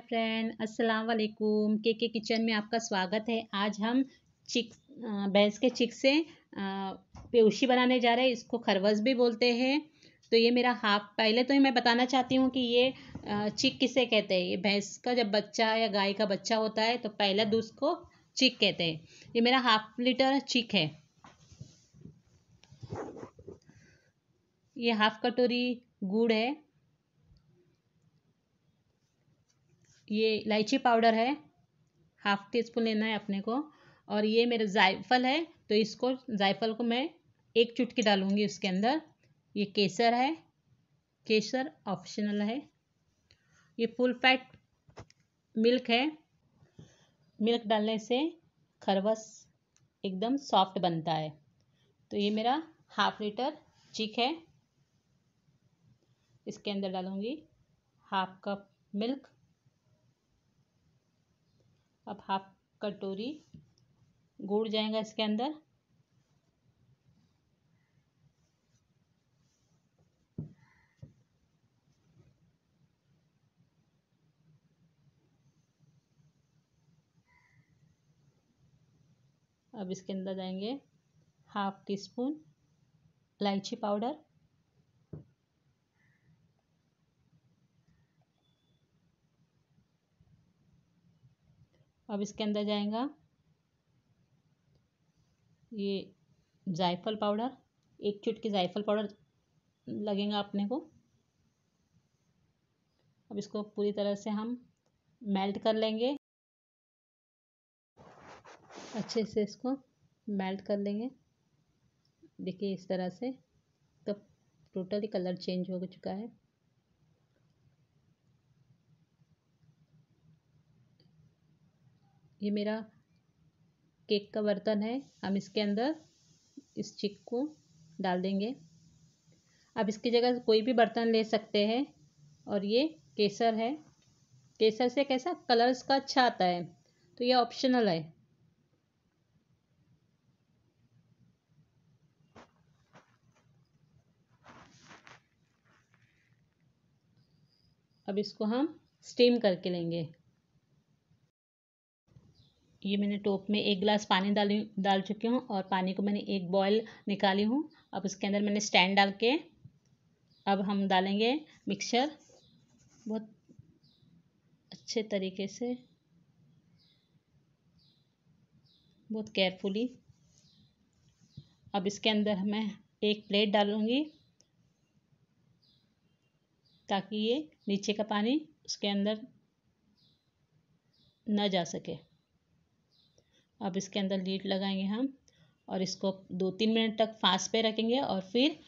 hi friend अस्सलाम वालेकुम के के किचन में आपका स्वागत है आज हम चिक भैंस के चिक से पेउशी बनाने जा रहे हैं इसको खरवस भी बोलते हैं तो ये मेरा हाफ पहले तो ही मैं बताना चाहती हूँ कि ये चिक किसे कहते हैं ये भैंस का जब बच्चा या गाय का बच्चा होता है तो पहला दूध को चिक कहते हैं ये मेरा हाफ लीटर चिक है ये हाफ कटोरी गुड़ है ये इलायची पाउडर है हाफ टी स्पून लेना है अपने को और ये मेरा जायफल है तो इसको जायफल को मैं एक चुटकी डालूंगी उसके अंदर ये केसर है केसर ऑप्शनल है ये फुल फैट मिल्क है मिल्क डालने से खरबस एकदम सॉफ्ट बनता है तो ये मेरा हाफ लीटर चिक है इसके अंदर डालूंगी हाफ कप मिल्क अब हाफ कटोरी गुड़ जाएगा इसके अंदर अब इसके अंदर जाएंगे हाफ टी स्पून इलायची पाउडर अब इसके अंदर जाएगा ये जायफल पाउडर एक चुटकी जायफल पाउडर लगेगा अपने को अब इसको पूरी तरह से हम मेल्ट कर लेंगे अच्छे से इसको मेल्ट कर लेंगे देखिए इस तरह से तो टोटली कलर चेंज हो चुका है ये मेरा केक का बर्तन है हम इसके अंदर इस चिक को डाल देंगे आप इसकी जगह कोई भी बर्तन ले सकते हैं और ये केसर है केसर से कैसा कलर्स का अच्छा आता है तो ये ऑप्शनल है अब इसको हम स्टीम करके लेंगे ये मैंने टोप में एक गिलास पानी डाली डाल चुकी हूँ और पानी को मैंने एक बॉयल निकाली हूँ अब इसके अंदर मैंने स्टैंड डाल के अब हम डालेंगे मिक्सचर बहुत अच्छे तरीके से बहुत केयरफुली अब इसके अंदर मैं एक प्लेट डालूँगी ताकि ये नीचे का पानी उसके अंदर न जा सके अब इसके अंदर लीड लगाएंगे हम और इसको दो तीन मिनट तक फास्ट पे रखेंगे और फिर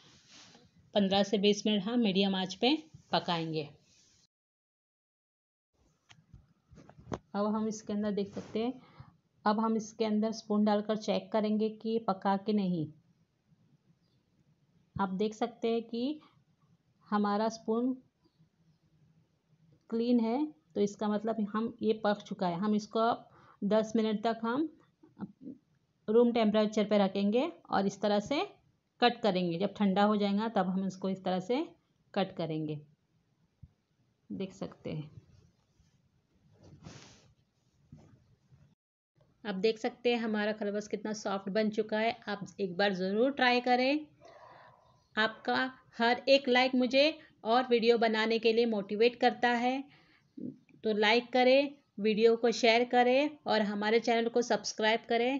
पंद्रह से बीस मिनट हम मीडियम आंच पे पकाएंगे अब हम इसके अंदर देख सकते हैं अब हम इसके अंदर स्पून डालकर चेक करेंगे कि पका के नहीं आप देख सकते हैं कि हमारा स्पून क्लीन है तो इसका मतलब हम ये पक चुका है हम इसको दस मिनट तक हम रूम टेम्परेचर पे रखेंगे और इस तरह से कट करेंगे जब ठंडा हो जाएगा तब हम इसको इस तरह से कट करेंगे देख सकते हैं आप देख सकते हैं हमारा खरबस कितना सॉफ्ट बन चुका है आप एक बार ज़रूर ट्राई करें आपका हर एक लाइक मुझे और वीडियो बनाने के लिए मोटिवेट करता है तो लाइक करें वीडियो को शेयर करें और हमारे चैनल को सब्सक्राइब करें